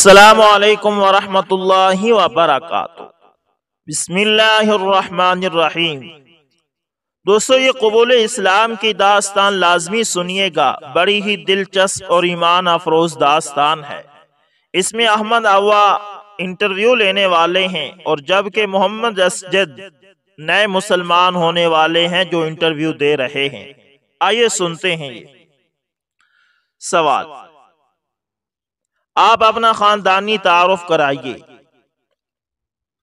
असलकम वरहमतुल्लाह वबरक इस्लाम की दास्तान लाजमी सुनिएगा बड़ी ही दिलचस्प और ईमान अफरोज दास्तान है इसमें अहमद अवा इंटरव्यू लेने वाले हैं और जबकि मोहम्मद असजद नए मुसलमान होने वाले हैं जो इंटरव्यू दे रहे हैं आइए सुनते हैं सवाल आप अपना खानदानी तारफ कराइए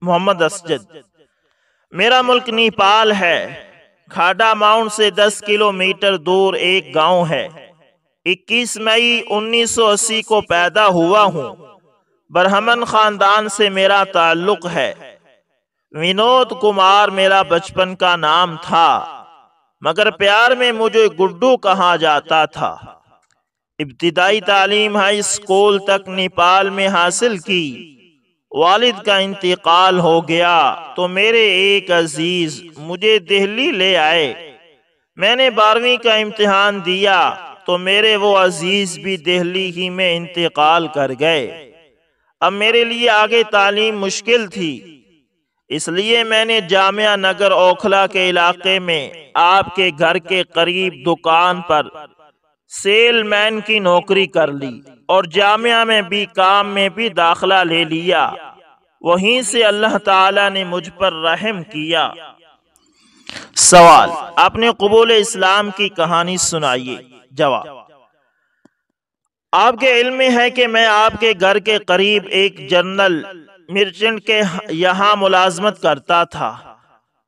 मोहम्मद असजद मेरा मुल्क नेपाल है खाडा माउंट से 10 किलोमीटर दूर एक गांव है 21 मई 1980 को पैदा हुआ हूँ ब्रह्मन खानदान से मेरा ताल्लुक है विनोद कुमार मेरा बचपन का नाम था मगर प्यार में मुझे गुड्डू कहा जाता था इब्तदाई तालीम हाई स्कूल तक नेपाल में हासिल की वालिद का इंतकाल हो गया तो मेरे एक अजीज़ मुझे दिल्ली ले आए मैंने बारहवीं का इम्तहान दिया तो मेरे वो अजीज़ भी दिल्ली ही में इंतकाल कर गए अब मेरे लिए आगे तालीम मुश्किल थी इसलिए मैंने जामिया नगर ओखला के इलाके में आपके घर के करीब दुकान पर सेलमैन की नौकरी कर ली और जामिया में भी काम में भी दाखला ले लिया वहीं से अल्लाह ताला ने मुझ पर रहम किया सवाल आपने कबूल इस्लाम की कहानी सुनाइए जवाब आपके इल्म है कि मैं आपके घर के करीब एक जनरल मिर्चेंट के यहाँ मुलाजमत करता था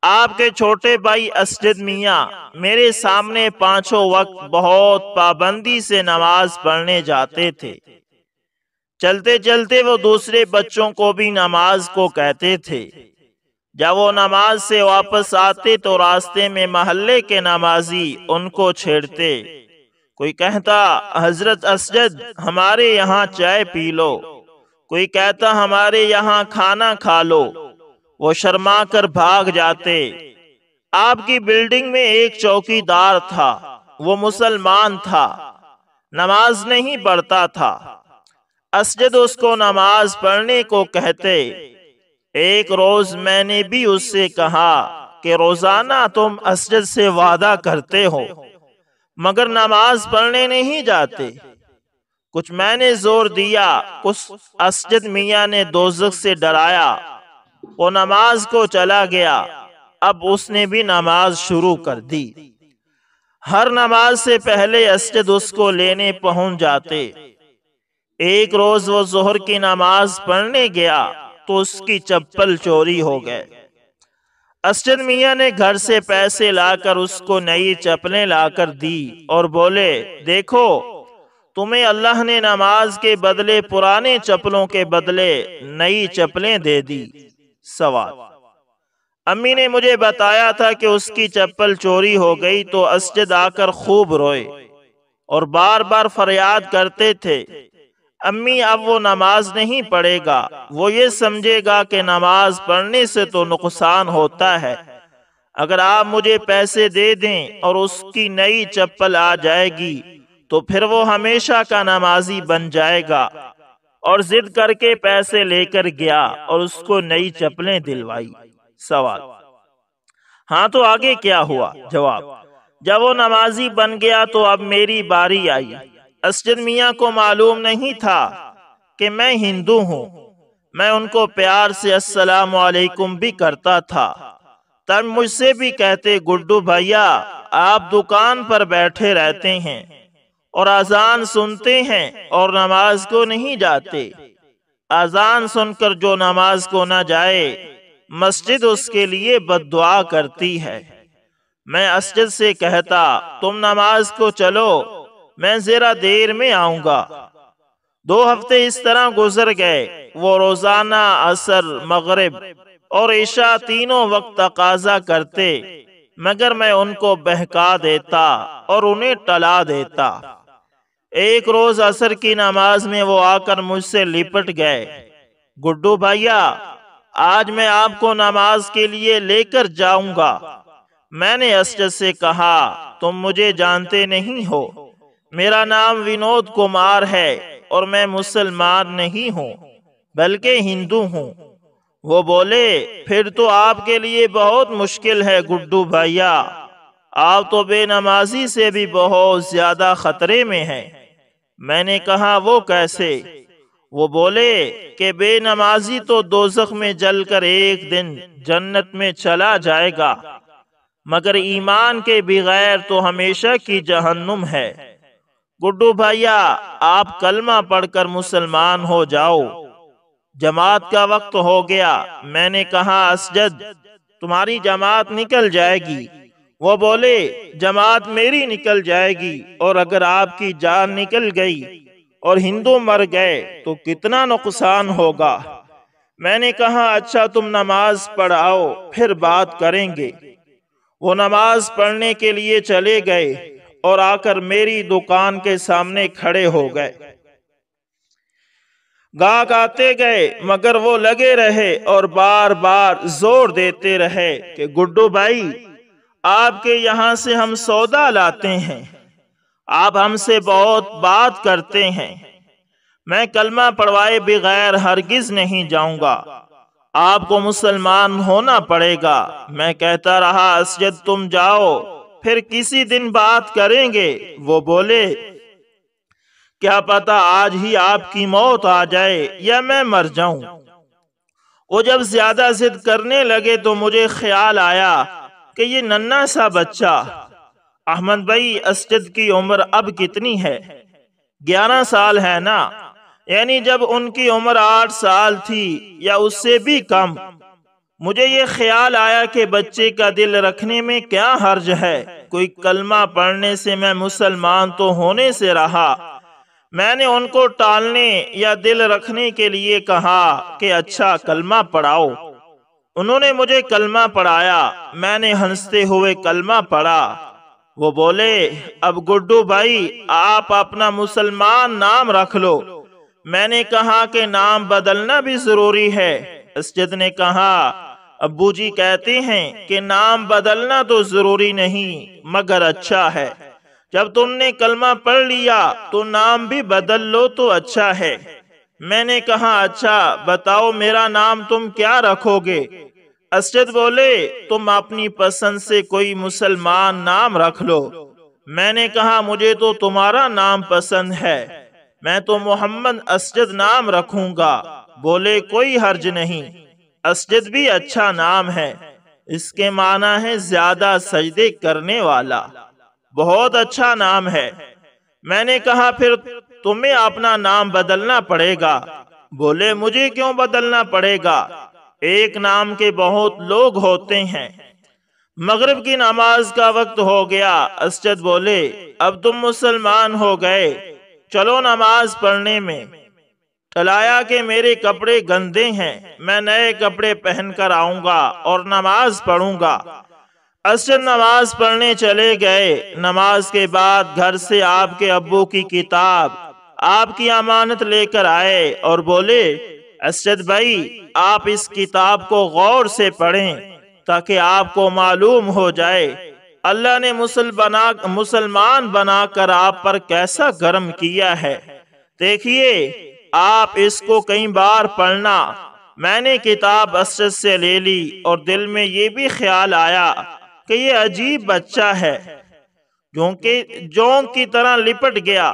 आपके छोटे भाई असजद मियाँ मेरे सामने पांचों वक्त बहुत पाबंदी से नमाज पढ़ने जाते थे चलते चलते वो दूसरे बच्चों को भी नमाज को कहते थे जब वो नमाज से वापस आते तो रास्ते में महल्ले के नमाजी उनको छेड़ते कोई कहता हजरत असजद हमारे यहाँ चाय पी लो कोई कहता हमारे यहाँ खाना खा लो वो शर्मा कर भाग जाते आपकी बिल्डिंग में एक चौकीदार था वो मुसलमान था नमाज नहीं पढ़ता था असजद उसको नमाज पढ़ने को कहते एक रोज मैंने भी उससे कहा कि रोजाना तुम असजद से वादा करते हो मगर नमाज पढ़ने नहीं जाते कुछ मैंने जोर दिया कुछ असजद मियाँ ने दोजक से डराया वो नमाज को चला गया अब उसने भी नमाज शुरू कर दी हर नमाज से पहले अस्जद उसको लेने पहुंच जाते एक रोज वो जोहर की नमाज पढ़ने गया तो उसकी चप्पल चोरी हो गए अस्जद मियाँ ने घर से पैसे लाकर उसको नई चप्पलें लाकर दी और बोले देखो तुम्हें अल्लाह ने नमाज के बदले पुराने चप्पलों के बदले नई चप्पलें दे दी सवाल अम्मी ने मुझे बताया था कि उसकी चप्पल चोरी हो गई तो असजद आकर खूब रोए और बार बार फरियाद करते थे अम्मी अब वो नमाज नहीं पढ़ेगा वो ये समझेगा कि नमाज पढ़ने से तो नुकसान होता है अगर आप मुझे पैसे दे दें और उसकी नई चप्पल आ जाएगी तो फिर वो हमेशा का नमाजी बन जाएगा और जिद करके पैसे लेकर गया और उसको नई चप्पलें दिलवाई सवाल हाँ तो आगे क्या हुआ जवाब जब वो नमाजी बन गया तो अब मेरी बारी आई असजद मियाँ को मालूम नहीं था कि मैं हिंदू हूँ मैं उनको प्यार से अस्सलाम वालेकुम भी करता था तब मुझसे भी कहते गुड्डू भैया आप दुकान पर बैठे रहते हैं और अजान सुनते हैं और नमाज को नहीं जाते अजान सुनकर जो नमाज को ना जाए मस्जिद उसके लिए बददुआ करती है मैं अस्जिद से कहता तुम नमाज को चलो मैं जरा देर में आऊंगा दो हफ्ते इस तरह गुजर गए वो रोजाना असर मगरब और ईशा तीनों वक्त तकाजा करते मगर मैं उनको बहका देता और उन्हें टला देता एक रोज असर की नमाज में वो आकर मुझसे लिपट गए गुड्डू भैया आज मैं आपको नमाज के लिए लेकर जाऊंगा मैंने असजद से कहा तुम मुझे जानते नहीं हो मेरा नाम विनोद कुमार है और मैं मुसलमान नहीं हूँ बल्कि हिंदू हूँ वो बोले फिर तो आपके लिए बहुत मुश्किल है गुड्डू भैया आप तो बेनमाजी से भी बहुत ज्यादा खतरे में हैं मैंने कहा वो कैसे वो बोले कि बेनमाजी तो दोजख में जलकर एक दिन जन्नत में चला जाएगा मगर ईमान के बगैर तो हमेशा की जहन्नुम है गुड्डू भैया आप कलमा पढ़कर मुसलमान हो जाओ जमात का वक्त हो गया मैंने कहा असजद तुम्हारी जमात निकल जाएगी वो बोले जमात मेरी निकल जाएगी और अगर आपकी जान निकल गई और हिंदू मर गए तो कितना नुकसान होगा मैंने कहा अच्छा तुम नमाज पढ़ाओ फिर बात करेंगे वो नमाज पढ़ने के लिए चले गए और आकर मेरी दुकान के सामने खड़े हो गए गाक आते गए मगर वो लगे रहे और बार बार जोर देते रहे कि गुड्डू भाई आपके यहाँ से हम सौदा लाते हैं आप हमसे बहुत बात करते हैं मैं कलमा पढ़वाए बगैर हरगिज नहीं जाऊंगा आपको मुसलमान होना पड़ेगा मैं कहता रहा असजद तुम जाओ फिर किसी दिन बात करेंगे वो बोले क्या पता आज ही आपकी मौत आ जाए या मैं मर जाऊं वो जब ज्यादा जिद करने लगे तो मुझे ख्याल आया कि ये नन्ना सा बच्चा अहमद भाई अस्जद की उम्र अब कितनी है ग्यारह साल है ना यानी जब उनकी उम्र आठ साल थी या उससे भी कम मुझे ये ख्याल आया कि बच्चे का दिल रखने में क्या हर्ज है कोई कलमा पढ़ने से मैं मुसलमान तो होने से रहा मैंने उनको टालने या दिल रखने के लिए कहा कि अच्छा कलमा पढ़ाओ उन्होंने मुझे कलमा पढ़ाया मैंने हंसते हुए कलमा पढ़ा वो बोले अब गुड्डू भाई आप अपना मुसलमान नाम रख लो मैंने कहा कि नाम बदलना भी जरूरी है असजद ने कहा अबू जी कहते हैं कि नाम बदलना तो जरूरी नहीं मगर अच्छा है जब तुमने कलमा पढ़ लिया तो नाम भी बदल लो तो अच्छा है मैंने कहा अच्छा बताओ मेरा नाम तुम क्या रखोगे असजद बोले तुम अपनी पसंद से कोई मुसलमान नाम रख लो मैंने कहा मुझे तो तुम्हारा नाम पसंद है मैं तो मोहम्मद असजद नाम रखूंगा बोले कोई हर्ज नहीं असजद भी अच्छा नाम है इसके माना है ज्यादा सजदे करने वाला बहुत अच्छा नाम है मैंने कहा फिर तुम्हें अपना नाम बदलना पड़ेगा बोले मुझे क्यों बदलना पड़ेगा एक नाम के बहुत लोग होते हैं मगरब की नमाज का वक्त हो गया अस्जद बोले अब तुम मुसलमान हो गए चलो नमाज पढ़ने में टलाया के मेरे कपड़े गंदे हैं मैं नए कपड़े पहनकर आऊंगा और नमाज पढ़ूंगा असद नमाज पढ़ने चले गए नमाज के बाद घर से आपके अब्बू की किताब आपकी अमानत लेकर आए और बोले असद भाई आप इस किताब को गौर से पढ़ें ताकि आपको मालूम हो जाए अल्लाह ने मुसलमाना मुसलमान बनाकर आप पर कैसा गर्म किया है देखिए आप इसको कई बार पढ़ना मैंने किताब असद से ले ली और दिल में ये भी ख्याल आया कि ये अजीब बच्चा है जो कि जोंक की तरह लिपट गया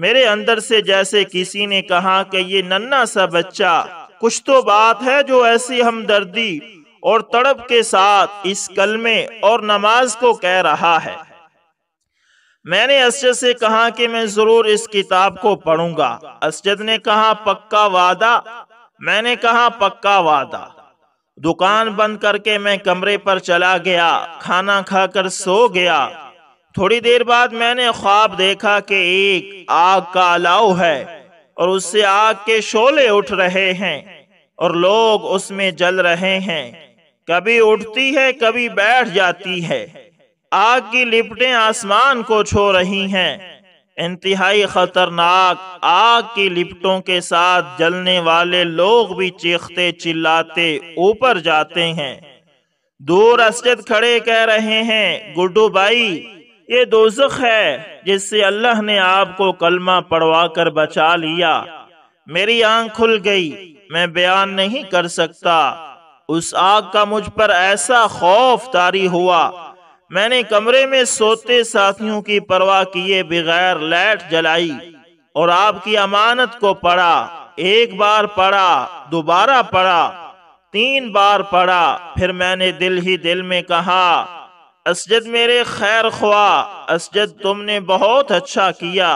मेरे अंदर से जैसे किसी ने कहा कि ये नन्ना सा बच्चा कुछ तो बात है जो ऐसी हमदर्दी और तड़प के साथ इस कलमे और नमाज को कह रहा है मैंने असजद से कहा कि मैं जरूर इस किताब को पढ़ूंगा असजद ने कहा पक्का वादा मैंने कहा पक्का वादा दुकान बंद करके मैं कमरे पर चला गया खाना खाकर सो गया थोड़ी देर बाद मैंने ख्वाब देखा कि एक आग का अलाव है और उससे आग के शोले उठ रहे हैं और लोग उसमें जल रहे हैं कभी उठती है कभी बैठ जाती है आग की लिपटें आसमान को छो रही हैं इंतहाई खतरनाक आग की लिपटों के साथ जलने वाले लोग भी चीखते चिल्लाते ऊपर जाते हैं दूर अस्जद खड़े कह रहे हैं गुड्डू भाई ये दोजख है जिससे अल्लाह ने आपको कलमा पढ़वा कर बचा लिया मेरी आंख खुल गई मैं बयान नहीं कर सकता उस आग का मुझ पर ऐसा खौफ तारी हुआ मैंने कमरे में सोते साथियों की परवाह किए बगैर लाइट जलाई और आपकी अमानत को पढ़ा एक बार पढ़ा दोबारा पढ़ा तीन बार पढ़ा फिर मैंने दिल ही दिल में कहा असजद मेरे खैर ख्वा असजद तुमने बहुत अच्छा किया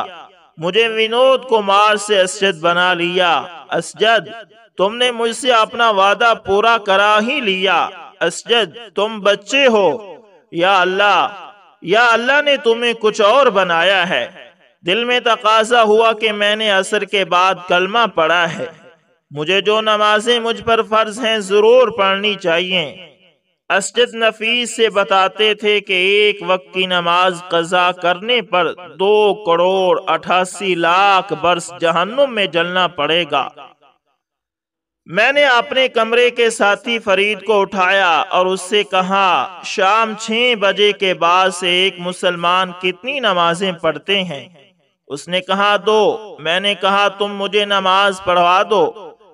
मुझे विनोद कुमार से असजद बना लिया असजद तुमने मुझसे अपना वादा पूरा करा ही लिया असजद तुम बच्चे हो या अल्लाह या अल्लाह ने तुम्हें कुछ और बनाया है दिल में तकाजा हुआ कि मैंने असर के बाद कलमा पढ़ा है मुझे जो नमाजें मुझ पर फर्ज हैं ज़रूर पढ़नी चाहिए असजद नफीस से बताते थे कि एक वक्त की नमाज कजा करने पर दो करोड़ अठासी लाख बरस जहन्नुम में जलना पड़ेगा मैंने अपने कमरे के साथी फरीद को उठाया और उससे कहा शाम छह बजे के बाद से एक मुसलमान कितनी नमाजें पढ़ते हैं उसने कहा दो मैंने कहा तुम मुझे नमाज पढ़वा दो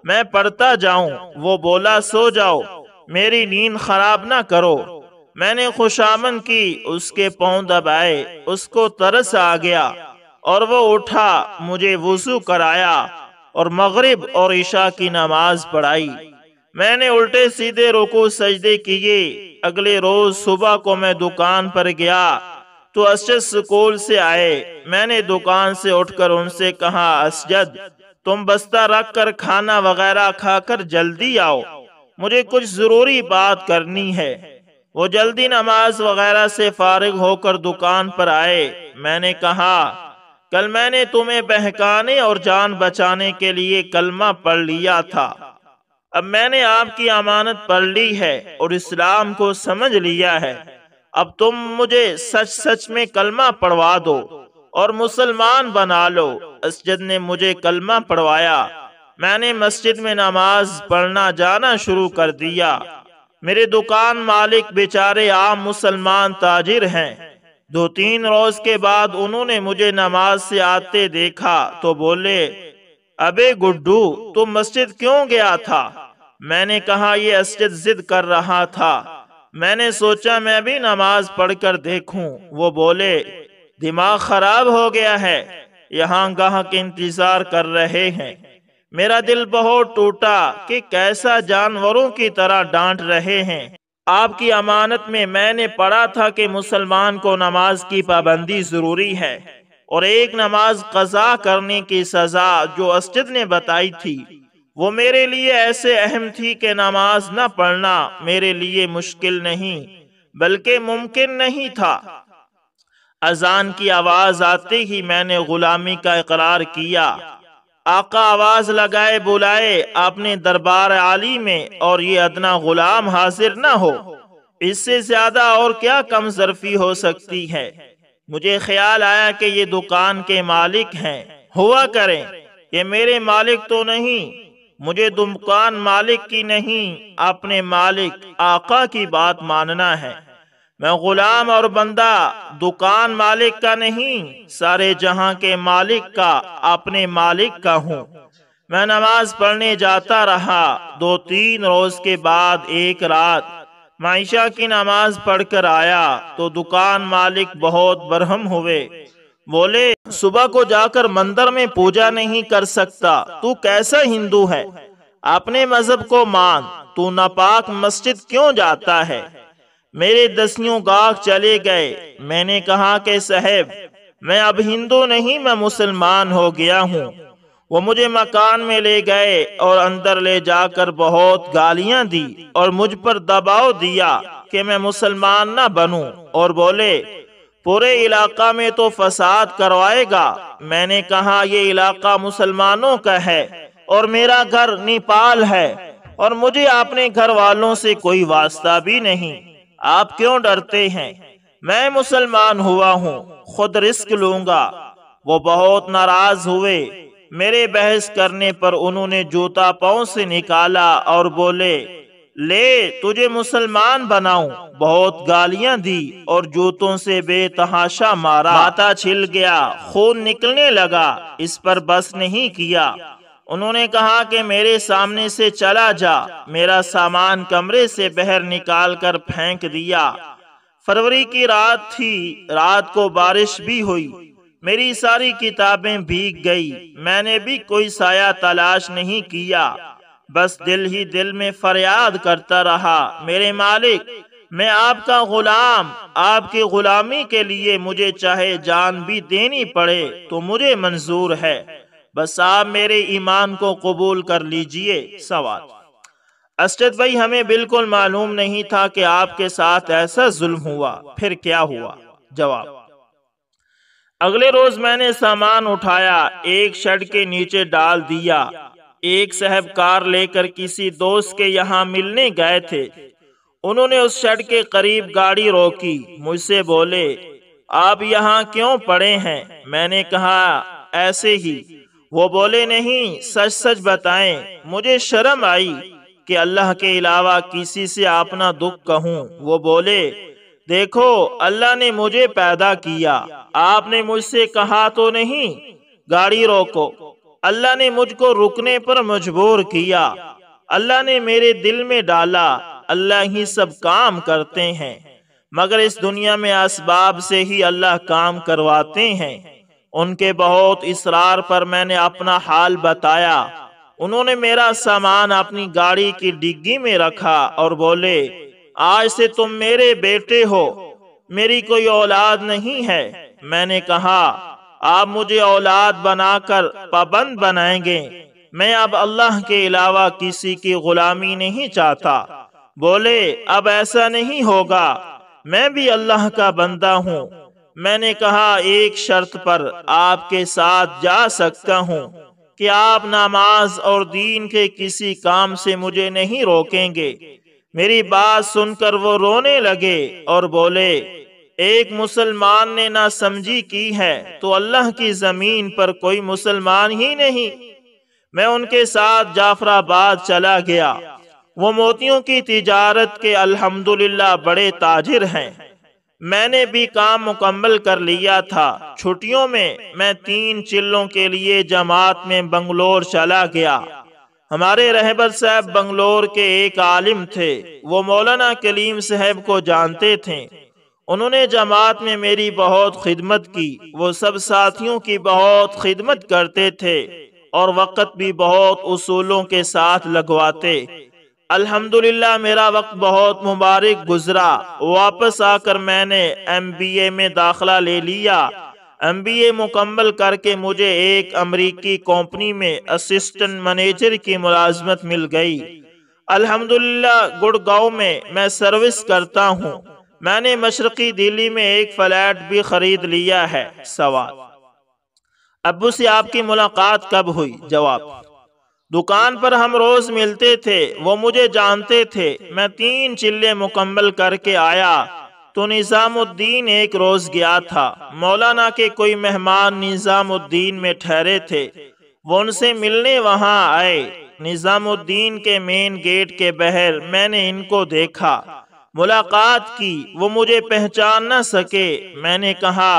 मैं पढ़ता जाऊं वो बोला सो जाओ मेरी नींद खराब ना करो मैंने खुशामन की उसके पाँव दबाए उसको तरस आ गया और वो उठा मुझे वजू कराया और मगरिब और ईशा की नमाज पढ़ाई मैंने उल्टे सीधे रोको सजदे किए अगले रोज सुबह को मैं दुकान पर गया तो असजद स्कूल से आए मैंने दुकान से उठकर उनसे कहा असजद तुम बस्ता रख कर खाना वगैरह खाकर जल्दी आओ मुझे कुछ ज़रूरी बात करनी है वो जल्दी नमाज वगैरह से फारिग होकर दुकान पर आए मैंने कहा कल मैंने तुम्हें बहकाने और जान बचाने के लिए कलमा पढ़ लिया था अब मैंने आपकी अमानत पढ़ ली है और इस्लाम को समझ लिया है अब तुम मुझे सच सच में कलमा पढ़वा दो और मुसलमान बना लो असजद ने मुझे कलमा पढ़वाया मैंने मस्जिद में नमाज पढ़ना जाना शुरू कर दिया मेरे दुकान मालिक बेचारे आम मुसलमान ताजिर हैं दो तीन रोज के बाद उन्होंने मुझे नमाज से आते देखा तो बोले अबे गुड्डू तुम मस्जिद क्यों गया था मैंने कहा ये अस्जिद जिद कर रहा था मैंने सोचा मैं भी नमाज पढ़कर देखूं। वो बोले दिमाग खराब हो गया है यहाँ गाह के इंतजार कर रहे हैं मेरा दिल बहुत टूटा कि कैसा जानवरों की तरह डांट रहे हैं आपकी अमानत में मैंने पढ़ा था कि मुसलमान को नमाज की पाबंदी ज़रूरी है और एक नमाज कज़ा करने की सज़ा जो अस्जिद ने बताई थी वो मेरे लिए ऐसे अहम थी कि नमाज न पढ़ना मेरे लिए मुश्किल नहीं बल्कि मुमकिन नहीं था अजान की आवाज़ आते ही मैंने ग़ुलामी का इकरार किया आका आवाज लगाए बुलाए अपने दरबार आली में और ये अदना गुलाम हाजिर न हो इससे ज्यादा और क्या कम जरफी हो सकती है मुझे ख्याल आया कि ये दुकान के मालिक हैं हुआ करें ये मेरे मालिक तो नहीं मुझे दुकान मालिक की नहीं अपने मालिक आका की बात मानना है मैं गुलाम और बंदा दुकान मालिक का नहीं सारे जहां के मालिक का अपने मालिक का हूँ मैं नमाज पढ़ने जाता रहा दो तीन रोज के बाद एक रात मायशा की नमाज पढ़कर आया तो दुकान मालिक बहुत बरहम हुए बोले सुबह को जाकर मंदिर में पूजा नहीं कर सकता तू कैसा हिंदू है अपने मजहब को मान तू नापाक मस्जिद क्यों जाता है मेरे दसियों गाग चले गए मैंने कहा कि साहेब मैं अब हिंदू नहीं मैं मुसलमान हो गया हूँ वो मुझे मकान में ले गए और अंदर ले जाकर बहुत गालियां दी और मुझ पर दबाव दिया कि मैं मुसलमान ना बनूं और बोले पूरे इलाका में तो फसाद करवाएगा मैंने कहा ये इलाका मुसलमानों का है और मेरा घर नेपाल है और मुझे अपने घर वालों से कोई वास्ता भी नहीं आप क्यों डरते हैं मैं मुसलमान हुआ हूँ खुद रिस्क लूंगा वो बहुत नाराज हुए मेरे बहस करने पर उन्होंने जूता पाओ से निकाला और बोले ले तुझे मुसलमान बनाऊं बहुत गालियां दी और जूतों से बेतहाशा मारा माता छिल गया खून निकलने लगा इस पर बस नहीं किया उन्होंने कहा कि मेरे सामने से चला जा मेरा सामान कमरे से बहर निकाल कर फेंक दिया फरवरी की रात थी रात को बारिश भी हुई मेरी सारी किताबें भीग गई मैंने भी कोई साया तलाश नहीं किया बस दिल ही दिल में फरियाद करता रहा मेरे मालिक मैं आपका गुलाम आपकी गुलामी के लिए मुझे चाहे जान भी देनी पड़े तो मुझे मंजूर है बस आप मेरे ईमान को कबूल कर लीजिए सवाल अस्टद भाई हमें बिल्कुल मालूम नहीं था कि आपके साथ ऐसा जुल्म हुआ फिर क्या हुआ जवाब अगले रोज मैंने सामान उठाया एक शर्ट के नीचे डाल दिया एक साहब कार लेकर किसी दोस्त के यहाँ मिलने गए थे उन्होंने उस शर्ट के करीब गाड़ी रोकी मुझसे बोले आप यहाँ क्यों पड़े हैं मैंने कहा ऐसे ही वो बोले नहीं सच सच बताएं मुझे शर्म आई कि अल्लाह के अलावा किसी से अपना दुख कहूँ वो बोले देखो अल्लाह ने मुझे पैदा किया आपने मुझसे कहा तो नहीं गाड़ी रोको अल्लाह ने मुझको रुकने पर मजबूर किया अल्लाह ने मेरे दिल में डाला अल्लाह ही सब काम करते हैं मगर इस दुनिया में असबाब से ही अल्लाह काम करवाते हैं उनके बहुत इसरार पर मैंने अपना हाल बताया उन्होंने मेरा सामान अपनी गाड़ी की डिग्गी में रखा और बोले आज से तुम मेरे बेटे हो मेरी कोई औलाद नहीं है मैंने कहा आप मुझे औलाद बनाकर पाबंद बनाएंगे मैं अब अल्लाह के अलावा किसी की गुलामी नहीं चाहता बोले अब ऐसा नहीं होगा मैं भी अल्लाह का बंदा हूँ मैंने कहा एक शर्त पर आपके साथ जा सकता हूँ कि आप नमाज और दीन के किसी काम से मुझे नहीं रोकेंगे मेरी बात सुनकर वो रोने लगे और बोले एक मुसलमान ने ना समझी की है तो अल्लाह की जमीन पर कोई मुसलमान ही नहीं मैं उनके साथ जाफराबाद चला गया वो मोतियों की तिजारत के अल्हम्दुलिल्लाह बड़े ताजिर हैं मैंने भी काम मुकम्मल कर लिया था छुट्टियों में मैं तीन चिल्लों के लिए जमात में बंगलोर चला गया हमारे रहबर साहब बंगलोर के एक आलिम थे वो मौलाना कलीम साहब को जानते थे उन्होंने जमात में मेरी बहुत खिदमत की वो सब साथियों की बहुत खिदमत करते थे और वक़्त भी बहुत उसूलों के साथ लगवाते अल्हम्दुलिल्लाह मेरा वक्त बहुत मुबारक गुजरा वापस आकर मैंने एम बी ए में दाखला ले लिया एम बी ए मुकम्मल करके मुझे एक अमरीकी कंपनी में असिस्टेंट मैनेजर की मुलाजमत मिल गई अल्हम्दुलिल्लाह गुड़गांव में मैं सर्विस करता हूँ मैंने मशरकी दिल्ली में एक फ्लैट भी खरीद लिया है सवाल अबू से आपकी मुलाकात कब हुई जवाब दुकान पर हम रोज मिलते थे वो मुझे जानते थे मैं तीन चिल्ले मुकम्मल करके आया तो निज़ामुद्दीन एक रोज गया था मौलाना के कोई मेहमान निज़ामुद्दीन में ठहरे थे वो उनसे मिलने वहाँ आए निज़ामुद्दीन के मेन गेट के बहर मैंने इनको देखा मुलाकात की वो मुझे पहचान न सके मैंने कहा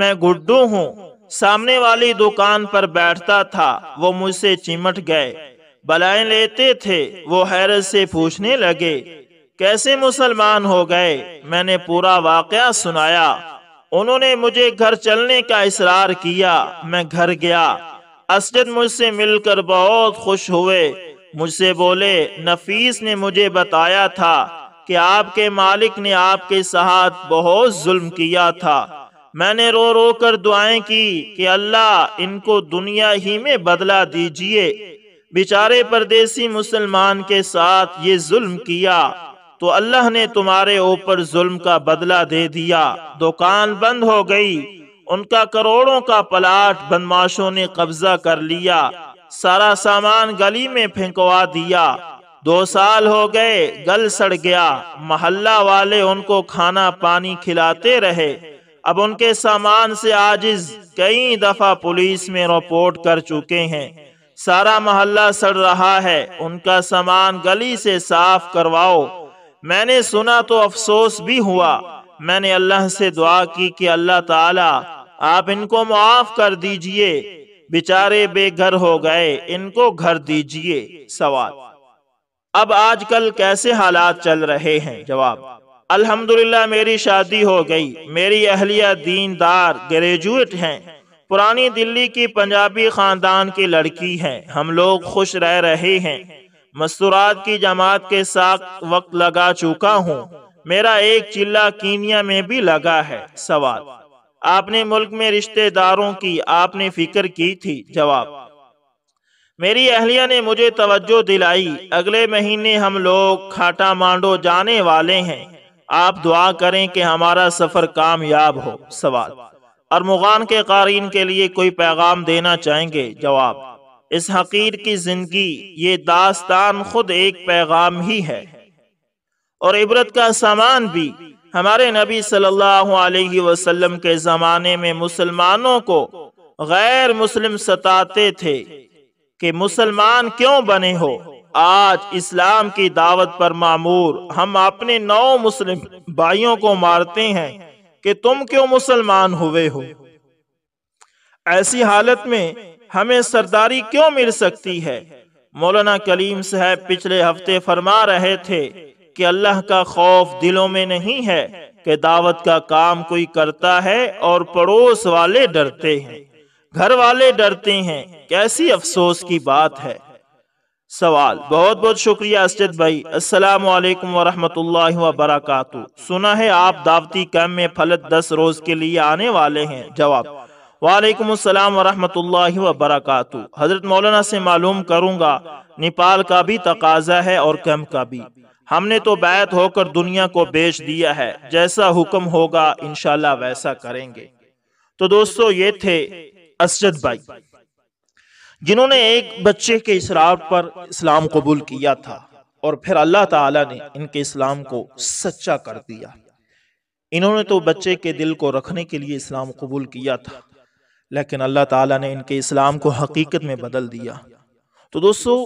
मैं गुड्डू हूँ सामने वाली दुकान पर बैठता था वो मुझसे चिमट गए बलाएं लेते थे वो हैरत से पूछने लगे कैसे मुसलमान हो गए मैंने पूरा वाकया सुनाया उन्होंने मुझे घर चलने का इसरार किया मैं घर गया असजद मुझसे मिलकर बहुत खुश हुए मुझसे बोले नफीस ने मुझे बताया था कि आपके मालिक ने आपके साथ बहुत जुल्म किया था मैंने रो रो कर दुआएं की कि अल्लाह इनको दुनिया ही में बदला दीजिए बेचारे परदेसी मुसलमान के साथ ये जुल्म किया तो अल्लाह ने तुम्हारे ऊपर जुल्म का बदला दे दिया दुकान बंद हो गई उनका करोड़ों का प्लाट बदमाशों ने कब्जा कर लिया सारा सामान गली में फेंकवा दिया दो साल हो गए गल सड़ गया मोहल्ला वाले उनको खाना पानी खिलाते रहे अब उनके सामान से आजिज कई दफा पुलिस में रिपोर्ट कर चुके हैं सारा मोहल्ला सड़ रहा है उनका सामान गली से साफ करवाओ मैंने सुना तो अफसोस भी हुआ मैंने अल्लाह से दुआ की कि अल्लाह ताला आप इनको माफ कर दीजिए बेचारे बेघर हो गए इनको घर दीजिए सवाल अब आजकल कैसे हालात चल रहे हैं जवाब अल्हम्दुलिल्लाह मेरी शादी हो गई मेरी अहलिया दीनदार ग्रेजुएट हैं पुरानी दिल्ली की पंजाबी ख़ानदान की लड़की हैं हम लोग खुश रह रहे हैं मस्तूरात की जमात के साथ वक्त लगा चुका हूँ मेरा एक चिल्ला कीनिया में भी लगा है सवाल आपने मुल्क में रिश्तेदारों की आपने फिक्र की थी जवाब मेरी अहलिया ने मुझे तवज्जो दिलाई अगले महीने हम लोग खाटा मांडो जाने वाले हैं आप दुआ करें कि हमारा सफ़र कामयाब हो सवाल अरमुगान के कारीन के लिए कोई पैगाम देना चाहेंगे जवाब इस हकीर की ज़िंदगी ये दास्तान खुद एक पैगाम ही है और इबरत का सामान भी हमारे नबी सल्लल्लाहु अलैहि वसल्लम के ज़माने में मुसलमानों को गैर मुस्लिम सताते थे कि मुसलमान क्यों बने हो आज इस्लाम की दावत पर मामूर हम अपने नौ मुस्लिम भाइयों को मारते हैं कि तुम क्यों मुसलमान हुए हो ऐसी हालत में हमें सरदारी क्यों मिल सकती है मौलाना कलीम साहब पिछले हफ्ते फरमा रहे थे कि अल्लाह का खौफ दिलों में नहीं है कि दावत का काम कोई करता है और पड़ोस वाले डरते हैं घर वाले डरते हैं कैसी अफसोस की बात है सवाल बहुत बहुत शुक्रिया अस्जद भाई अस्सलाम वालेकुम वरहमतुल्लाहि सुना है आप दावती कैंप में फलत दस रोज के लिए आने वाले हैं जवाब वालेकुम अस्सलाम वरहमतुल्लाहि वबरकातु हजरत मौलाना से मालूम करूंगा नेपाल का भी तकाजा है और कैंप का भी हमने तो बैत होकर दुनिया को बेच दिया है जैसा हुक्म होगा इनशाला वैसा करेंगे तो दोस्तों ये थे अस्जद भाई जिन्होंने एक बच्चे के इसरार पर इस्लाम कबूल किया था और फिर अल्लाह ताला ने इनके इस्लाम को सच्चा कर दिया इन्होंने तो बच्चे के दिल को रखने के लिए इस्लाम कबूल किया था लेकिन अल्लाह ताला ने इनके इस्लाम को हकीकत में बदल दिया तो दोस्तों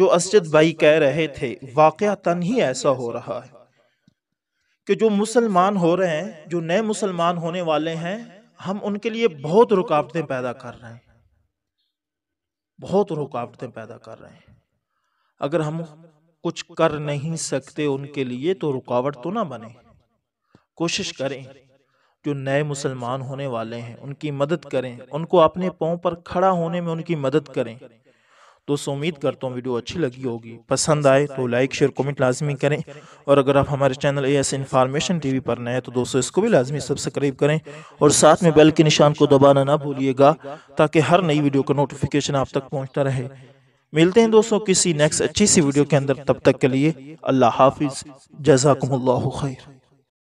जो असजद भाई कह रहे थे तन ही ऐसा हो रहा है कि जो मुसलमान हो रहे हैं जो नए मुसलमान होने वाले हैं हम उनके लिए बहुत रुकावटें पैदा कर रहे हैं बहुत रुकावटें पैदा कर रहे हैं अगर हम कुछ कर नहीं सकते उनके लिए तो रुकावट तो ना बने कोशिश करें जो नए मुसलमान होने वाले हैं उनकी मदद करें उनको अपने पाँव पर खड़ा होने में उनकी मदद करें दोस्तों उम्मीद करता हूँ वीडियो अच्छी लगी होगी पसंद आए तो लाइक शेयर कमेंट लाजमी करें और अगर आप हमारे channel A S information T पर नए तो दोस्तों इसको भी लाजमी सब्सक्राइब करें और साथ में बेल के निशान को दबाना ना भूलिएगा ताकि हर नई वीडियो का नोटिफिकेशन आप तक पहुँचता रहे मिलते हैं दोस्तों किसी नेक्स्ट अच्छी सी वीडियो के अंदर तब तक के लिए अल्लाह हाफिज़ जजाकम्ला खैर